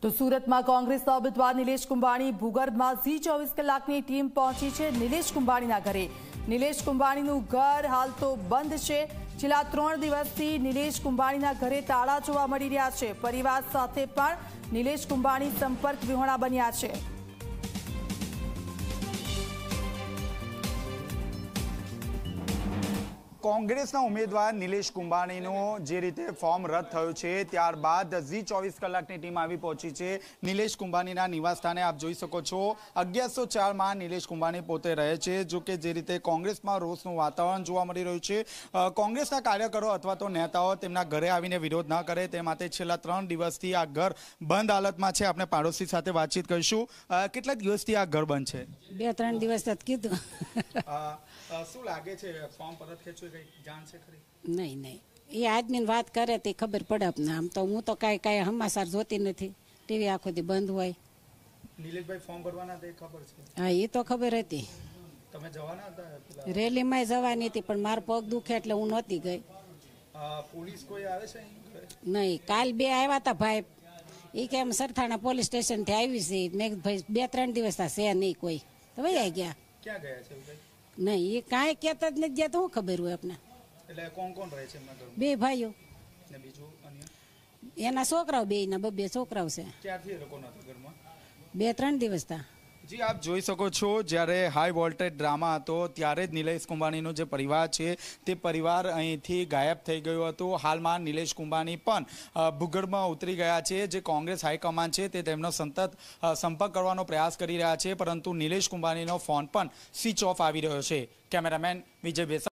તો સુરતમાં કોંગ્રેસના ઉમેદવાર નિલેશ કુંભાણી ભૂગર્ભમાં ઝી ચોવીસ કલાકની ટીમ પહોંચી છે નિલેશ કુંભાણીના ઘરે નિલેશ કુંભાણીનું ઘર હાલ તો બંધ છે છેલ્લા ત્રણ દિવસથી નિલેશ કુંભાણીના ઘરે તાળા જોવા મળી રહ્યા છે પરિવાર સાથે પણ નિલેશ કુંભાણી સંપર્ક વિહોણા બન્યા છે કોંગ્રેસના ઉમેદવાર નિલેશ કુંભાણીનું જે રીતે ફોર્મ રદ થયું છે ત્યારબાદ ઝી ચોવીસ કલાકની ટીમ આવી પહોંચી છે નિલેશ કુંભાણીના નિવાસસ્થાને આપ જોઈ શકો છો અગિયારસો ચારમાં નિલેશ કુંભાણી પોતે રહે છે જો કે જે રીતે કોંગ્રેસમાં રોષનું વાતાવરણ જોવા મળી રહ્યું છે કોંગ્રેસના કાર્યકરો અથવા તો નેતાઓ તેમના ઘરે આવીને વિરોધ ન કરે તે માટે છેલ્લા ત્રણ દિવસથી આ ઘર બંધ હાલતમાં છે આપણે પાડોશી સાથે વાતચીત કરીશું કેટલા દિવસથી આ ઘર બંધ છે બે ત્રણ દિવસ શું લાગે છે ફોર્મ પરત ખેંચો નહીં નહીં એ આદમીને વાત કરે તે ખબર પડે આપણે આમ તો હું તો કાંઈ કાંઈ હમાસાર જોતી નથી ટીવી આખો દી બંધ હોય નીલેશભાઈ ફોર્મ ભરવાના તે ખબર છે હા એ તો ખબર હતી તમે જવાના હતા રેલીમાં જવાની હતી પણ મારો પગ દુખે એટલે હું નહોતી ગઈ પોલીસ કોઈ આવે છે નહીં કાલ બે આવ્યા હતા ભાઈ એ કેમ સરથાણા પોલીસ સ્ટેશનથી આવી છે મેં ભાઈ બે ત્રણ દિવસ છે નહીં કોઈ તો ભાઈ આવી ગયા ક્યાં ગયા છે ભાઈ નહીં એ કાંઈ કહેતા જ નથી જ્યાં શું ખબર હોય આપણે એટલે કોણ કોણ રહે છે બે ભાઈઓ એના છોકરાઓ બે ના બબે છોકરાઓ છે બે ત્રણ દિવસ તા જી આપ જોઈ શકો છો જ્યારે હાઈ વોલ્ટેજ ડ્રામા હતો ત્યારે જ નિલેશ કુંભાણીનો જે પરિવાર છે તે પરિવાર અહીંથી ગાયબ થઈ ગયો હતો હાલમાં નિલેશ કુંભાણી પણ ભૂગર્ભમાં ઉતરી ગયા છે જે કોંગ્રેસ હાઈકમાન્ડ છે તે તેમનો સતત સંપર્ક કરવાનો પ્રયાસ કરી રહ્યા છે પરંતુ નિલેશ કુંભાણીનો ફોન પણ સ્વિચ ઓફ આવી રહ્યો છે કેમેરામેન વિજય બેસા